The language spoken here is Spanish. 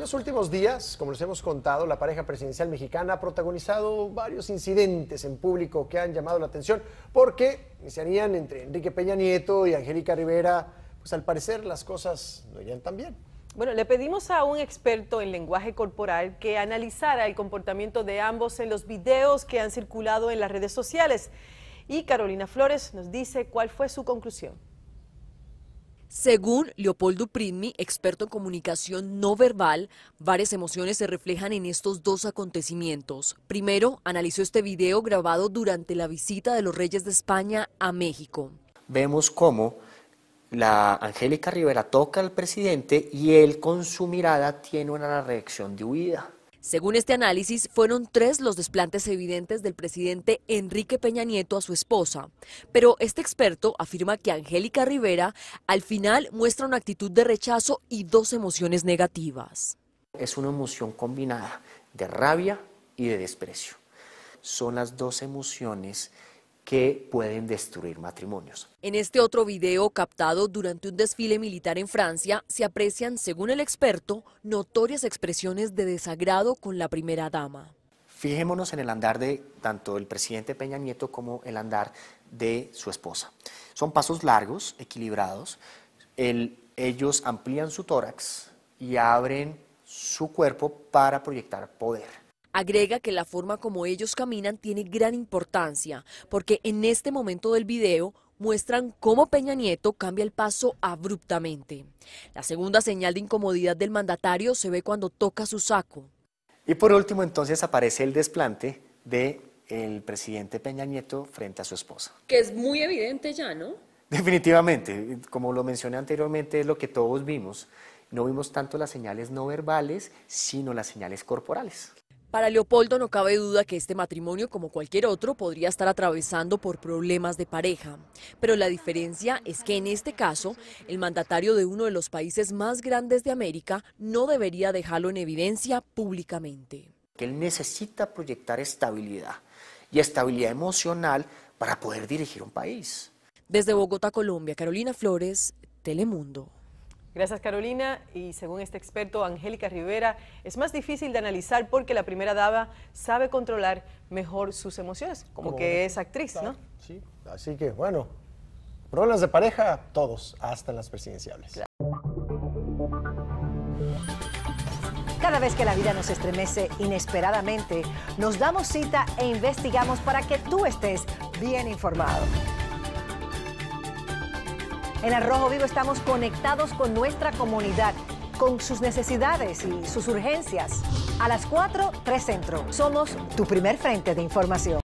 En los últimos días, como les hemos contado, la pareja presidencial mexicana ha protagonizado varios incidentes en público que han llamado la atención porque iniciarían entre Enrique Peña Nieto y Angélica Rivera, pues al parecer las cosas no irían tan bien. Bueno, le pedimos a un experto en lenguaje corporal que analizara el comportamiento de ambos en los videos que han circulado en las redes sociales. Y Carolina Flores nos dice cuál fue su conclusión. Según Leopoldo Pridmi, experto en comunicación no verbal, varias emociones se reflejan en estos dos acontecimientos. Primero, analizó este video grabado durante la visita de los reyes de España a México. Vemos cómo la Angélica Rivera toca al presidente y él con su mirada tiene una reacción de huida. Según este análisis, fueron tres los desplantes evidentes del presidente Enrique Peña Nieto a su esposa. Pero este experto afirma que Angélica Rivera al final muestra una actitud de rechazo y dos emociones negativas. Es una emoción combinada de rabia y de desprecio. Son las dos emociones que pueden destruir matrimonios. En este otro video captado durante un desfile militar en Francia, se aprecian, según el experto, notorias expresiones de desagrado con la primera dama. Fijémonos en el andar de tanto el presidente Peña Nieto como el andar de su esposa. Son pasos largos, equilibrados. ellos amplían su tórax y abren su cuerpo para proyectar poder. Agrega que la forma como ellos caminan tiene gran importancia, porque en este momento del video muestran cómo Peña Nieto cambia el paso abruptamente. La segunda señal de incomodidad del mandatario se ve cuando toca su saco. Y por último entonces aparece el desplante de el presidente Peña Nieto frente a su esposa. Que es muy evidente ya, ¿no? Definitivamente, como lo mencioné anteriormente, es lo que todos vimos. No vimos tanto las señales no verbales, sino las señales corporales. Para Leopoldo no cabe duda que este matrimonio, como cualquier otro, podría estar atravesando por problemas de pareja. Pero la diferencia es que en este caso, el mandatario de uno de los países más grandes de América no debería dejarlo en evidencia públicamente. Que él necesita proyectar estabilidad y estabilidad emocional para poder dirigir un país. Desde Bogotá, Colombia, Carolina Flores, Telemundo. Gracias Carolina y según este experto Angélica Rivera, es más difícil de analizar porque la primera daba sabe controlar mejor sus emociones, como, que es actriz, ¿no? Sí, así que bueno, problemas de pareja todos, hasta las presidenciales. Cada vez que la vida nos estremece inesperadamente, nos damos cita e investigamos para que tú estés bien informado. En Arrojo Vivo estamos conectados con nuestra comunidad, con sus necesidades y sus urgencias. A las 4, 3 Centro. Somos tu primer frente de información.